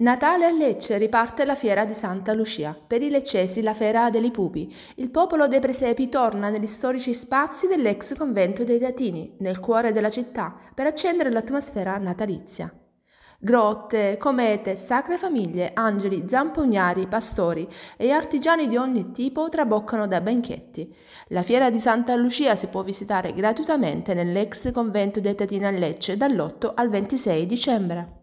Natale a Lecce riparte la fiera di Santa Lucia. Per i leccesi la fiera dei pupi. Il popolo dei presepi torna negli storici spazi dell'ex convento dei Datini, nel cuore della città, per accendere l'atmosfera natalizia. Grotte, comete, sacre famiglie, angeli, zampognari, pastori e artigiani di ogni tipo traboccano da banchetti. La fiera di Santa Lucia si può visitare gratuitamente nell'ex convento dei Tatini a Lecce dall'8 al 26 dicembre.